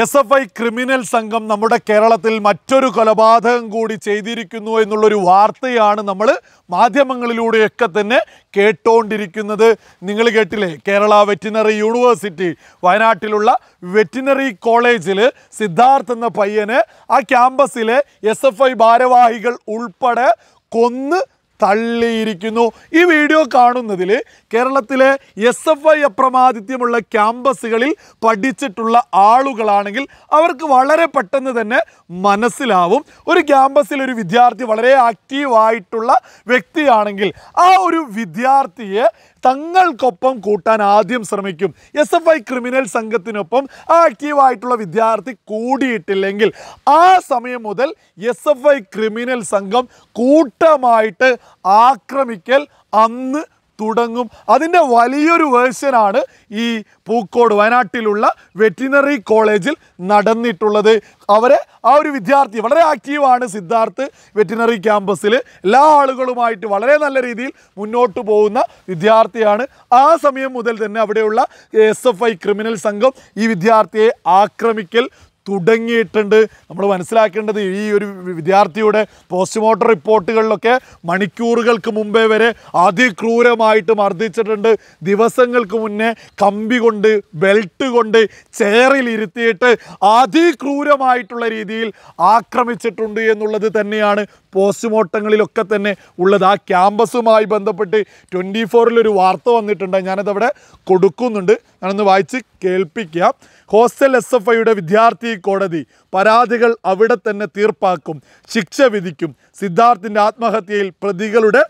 S F I criminal സംഘം നമ്മുടെ കേരളത്തിൽ മറ്റൊരു കൊലപാതകം കൂടി ചെയ്തിരിക്കുന്നു എന്നുള്ളൊരു വാർത്തയാണ് നമ്മൾ മാധ്യമങ്ങളിലൂടെയൊക്കെ തന്നെ കേട്ടോണ്ടിരിക്കുന്നത് നിങ്ങൾ കേട്ടില്ലേ കേരള വെറ്റിനറി യൂണിവേഴ്സിറ്റി വയനാട്ടിലുള്ള വെറ്റിനറി കോളേജിൽ സിദ്ധാർത്ഥ് എന്ന പയ്യന് ആ ക്യാമ്പസിലെ എസ് ഭാരവാഹികൾ ഉൾപ്പെടെ കൊന്ന് തള്ളിയിരിക്കുന്നു ഈ വീഡിയോ കാണുന്നതിൽ കേരളത്തിലെ എസ് എഫ് ഐ അപ്രമാദിത്യമുള്ള ക്യാമ്പസുകളിൽ പഠിച്ചിട്ടുള്ള ആളുകളാണെങ്കിൽ അവർക്ക് വളരെ പെട്ടെന്ന് തന്നെ മനസ്സിലാവും ഒരു ക്യാമ്പസിൽ ഒരു വിദ്യാർത്ഥി വളരെ ആക്റ്റീവായിട്ടുള്ള വ്യക്തിയാണെങ്കിൽ ആ ഒരു വിദ്യാർത്ഥിയെ തങ്ങൾക്കൊപ്പം കൂട്ടാൻ ആദ്യം ശ്രമിക്കും എസ് എഫ് ഐ ക്രിമിനൽ സംഘത്തിനൊപ്പം ആക്റ്റീവായിട്ടുള്ള വിദ്യാർത്ഥി കൂടിയിട്ടില്ലെങ്കിൽ ആ സമയം മുതൽ എസ് എഫ് ഐ ക്രിമിനൽ സംഘം കൂട്ടമായിട്ട് ആക്രമിക്കൽ അന്ന് തുടങ്ങും അതിൻ്റെ വലിയൊരു വേഴ്സനാണ് ഈ പൂക്കോട് വയനാട്ടിലുള്ള വെറ്റിനറി കോളേജിൽ നടന്നിട്ടുള്ളത് അവരെ ആ ഒരു വിദ്യാർത്ഥി വളരെ ആക്റ്റീവാണ് സിദ്ധാർത്ഥ് വെറ്റിനറി ക്യാമ്പസിൽ എല്ലാ ആളുകളുമായിട്ട് വളരെ നല്ല രീതിയിൽ മുന്നോട്ട് പോകുന്ന വിദ്യാർത്ഥിയാണ് ആ സമയം മുതൽ തന്നെ അവിടെയുള്ള എസ് ക്രിമിനൽ സംഘം ഈ വിദ്യാർത്ഥിയെ ആക്രമിക്കൽ തുടങ്ങിയിട്ടുണ്ട് നമ്മൾ മനസ്സിലാക്കേണ്ടത് ഈ ഒരു വിദ്യാർത്ഥിയുടെ പോസ്റ്റ്മോർട്ടം റിപ്പോർട്ടുകളിലൊക്കെ മണിക്കൂറുകൾക്ക് മുമ്പേ വരെ അതിക്രൂരമായിട്ട് മർദ്ദിച്ചിട്ടുണ്ട് ദിവസങ്ങൾക്ക് മുന്നേ കമ്പി കൊണ്ട് ബെൽറ്റ് കൊണ്ട് ചെയറിൽ ഇരുത്തിയിട്ട് അതിക്രൂരമായിട്ടുള്ള രീതിയിൽ ആക്രമിച്ചിട്ടുണ്ട് എന്നുള്ളത് തന്നെയാണ് പോസ്റ്റ്മോർട്ടങ്ങളിലൊക്കെ തന്നെ ഉള്ളത് ആ ക്യാമ്പസുമായി ബന്ധപ്പെട്ട് ട്വൻറ്റി ഫോറിലൊരു വാർത്ത വന്നിട്ടുണ്ട് ഞാനതവിടെ കൊടുക്കുന്നുണ്ട് ഞാനൊന്ന് വായിച്ച് കേൾപ്പിക്കാം ഹോസ്റ്റൽ എസ് എഫ് ഐയുടെ വിദ്യാർത്ഥി കോടതി പരാതികൾ അവിടെ തന്നെ തീർപ്പാക്കും ശിക്ഷ വിധിക്കും സിദ്ധാർത്ഥിൻ്റെ ആത്മഹത്യയിൽ പ്രതികളുടെ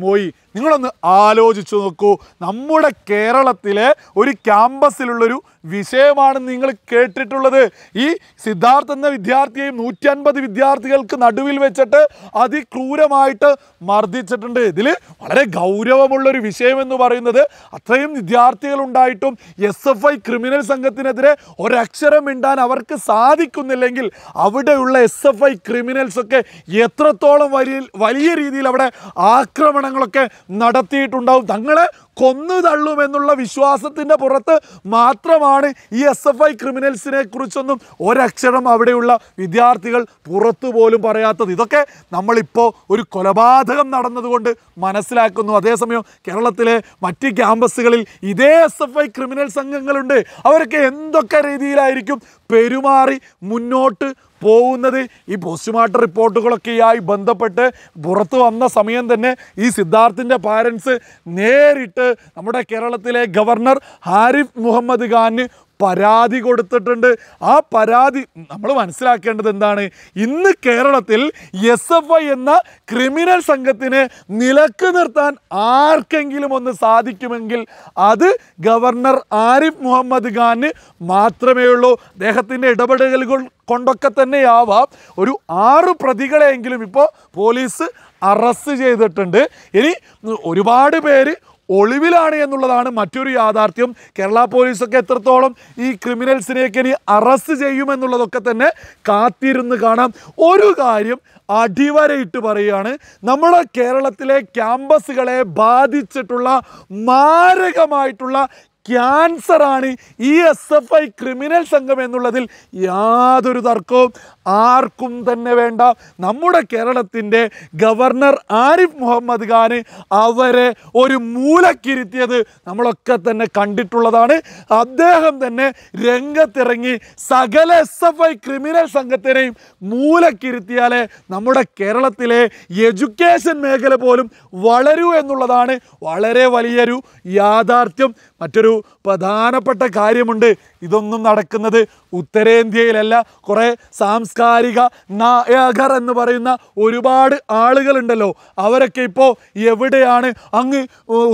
മൊയ് നിങ്ങളൊന്ന് ആലോചിച്ചു നോക്കൂ നമ്മുടെ കേരളത്തിലെ ഒരു ക്യാമ്പസിലുള്ളൊരു വിഷയമാണ് നിങ്ങൾ കേട്ടിട്ടുള്ളത് ഈ സിദ്ധാർത്ഥ എന്ന വിദ്യാർത്ഥിയെയും നൂറ്റൻപത് വിദ്യാർത്ഥികൾക്ക് നടുവിൽ വെച്ചിട്ട് അതിക്രൂരമായിട്ട് മർദ്ദിച്ചിട്ടുണ്ട് ഇതിൽ വളരെ ഗൗരവമുള്ളൊരു വിഷയമെന്ന് പറയുന്നത് അത്രയും വിദ്യാർത്ഥികളുണ്ടായിട്ടും എസ് എഫ് ഐ ക്രിമിനൽ സംഘത്തിനെതിരെ ഒരക്ഷരം മിണ്ടാൻ അവർക്ക് സാധിക്കുന്നില്ലെങ്കിൽ അവിടെയുള്ള എസ് എഫ് ഐ ക്രിമിനൽസൊക്കെ എത്രത്തോളം വലിയ വലിയ രീതിയിൽ അവിടെ ആക്രമണങ്ങളൊക്കെ നടത്തിയിട്ടുണ്ടാവും തങ്ങളെ കൊന്നു തള്ളുമെന്നുള്ള വിശ്വാസത്തിൻ്റെ പുറത്ത് മാത്രമാണ് ഈ എസ് എഫ് ഐ ക്രിമിനൽസിനെ കുറിച്ചൊന്നും ഒരക്ഷരം അവിടെയുള്ള വിദ്യാർത്ഥികൾ പുറത്തു പോലും പറയാത്തത് ഇതൊക്കെ നമ്മളിപ്പോൾ ഒരു കൊലപാതകം നടന്നതുകൊണ്ട് മനസ്സിലാക്കുന്നു അതേസമയം കേരളത്തിലെ മറ്റ് ക്യാമ്പസുകളിൽ ഇതേ എസ് എഫ് ഐ ക്രിമിനൽ സംഘങ്ങളുണ്ട് അവരൊക്കെ എന്തൊക്കെ രീതിയിലായിരിക്കും പെരുമാറി മുന്നോട്ട് പോകുന്നത് ഈ പോസ്റ്റ്മോർട്ടം റിപ്പോർട്ടുകളൊക്കെയായി ബന്ധപ്പെട്ട് പുറത്തു വന്ന സമയം തന്നെ ഈ സിദ്ധാർത്ഥിൻ്റെ പാരൻസ് നേരിട്ട് നമ്മുടെ കേരളത്തിലെ ഗവർണർ ഹാരിഫ് മുഹമ്മദ് ഖാന് പരാതി കൊടുത്തിട്ടുണ്ട് ആ പരാതി നമ്മൾ മനസ്സിലാക്കേണ്ടത് എന്താണ് ഇന്ന് കേരളത്തിൽ എസ് എഫ് ഐ എന്ന ക്രിമിനൽ സംഘത്തിന് നിലക്ക് നിർത്താൻ ആർക്കെങ്കിലും ഒന്ന് സാധിക്കുമെങ്കിൽ അത് ഗവർണർ ആരിഫ് മുഹമ്മദ് ഖാന് മാത്രമേ ഉള്ളൂ അദ്ദേഹത്തിൻ്റെ ഇടപെടലുകൾ കൊണ്ടൊക്കെ തന്നെയാവാം ഒരു ആറ് പ്രതികളെയെങ്കിലും ഇപ്പോൾ പോലീസ് അറസ്റ്റ് ചെയ്തിട്ടുണ്ട് ഇനി ഒരുപാട് പേര് ഒളിവിലാണ് എന്നുള്ളതാണ് മറ്റൊരു യാഥാർത്ഥ്യം കേരള പോലീസൊക്കെ എത്രത്തോളം ഈ ക്രിമിനൽസിനെയൊക്കെ ഇനി അറസ്റ്റ് ചെയ്യുമെന്നുള്ളതൊക്കെ തന്നെ കാത്തിരുന്ന് കാണാം ഒരു കാര്യം അടിവരയിട്ട് പറയുകയാണ് നമ്മുടെ കേരളത്തിലെ ക്യാമ്പസുകളെ ബാധിച്ചിട്ടുള്ള മാരകമായിട്ടുള്ള ക്യാൻസറാണ് ഈ എസ് എഫ് ഐ ക്രിമിനൽ സംഘം എന്നുള്ളതിൽ യാതൊരു തർക്കവും ആർക്കും തന്നെ വേണ്ട നമ്മുടെ കേരളത്തിൻ്റെ ഗവർണർ ആരിഫ് മുഹമ്മദ് ഖാൻ അവരെ ഒരു മൂലക്കിരുത്തിയത് നമ്മളൊക്കെ തന്നെ കണ്ടിട്ടുള്ളതാണ് അദ്ദേഹം തന്നെ രംഗത്തിറങ്ങി സകല എസ് എഫ് ഐ ക്രിമിനൽ സംഘത്തിനെയും മൂലക്കിരുത്തിയാലേ നമ്മുടെ കേരളത്തിലെ എഡ്യൂക്കേഷൻ മേഖല പോലും വളരൂ എന്നുള്ളതാണ് വളരെ വലിയൊരു യാഥാർത്ഥ്യം മറ്റൊരു പ്രധാനപ്പെട്ട കാര്യമുണ്ട് ഇതൊന്നും നടക്കുന്നത് ഉത്തരേന്ത്യയിലല്ല കുറെ സാംസ്കാരിക നായകർ എന്ന് പറയുന്ന ഒരുപാട് ആളുകളുണ്ടല്ലോ അവരൊക്കെ ഇപ്പോൾ എവിടെയാണ് അങ്ങ്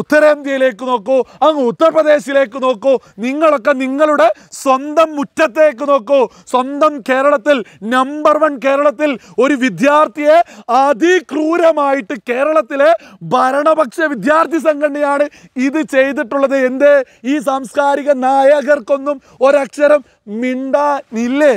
ഉത്തരേന്ത്യയിലേക്ക് നോക്കൂ അങ്ങ് ഉത്തർപ്രദേശിലേക്ക് നോക്കൂ നിങ്ങളൊക്കെ നിങ്ങളുടെ സ്വന്തം മുറ്റത്തേക്ക് നോക്കൂ സ്വന്തം കേരളത്തിൽ നമ്പർ വൺ കേരളത്തിൽ ഒരു വിദ്യാർത്ഥിയെ അതിക്രൂരമായിട്ട് കേരളത്തിലെ ഭരണപക്ഷ വിദ്യാർത്ഥി സംഘടനയാണ് ഇത് ചെയ്തിട്ടുള്ളത് എന്ത് ഈ സാംസ്കാരിക നായകർക്കൊന്നും ഒരക്ഷരം മിണ്ടാനില്ലേ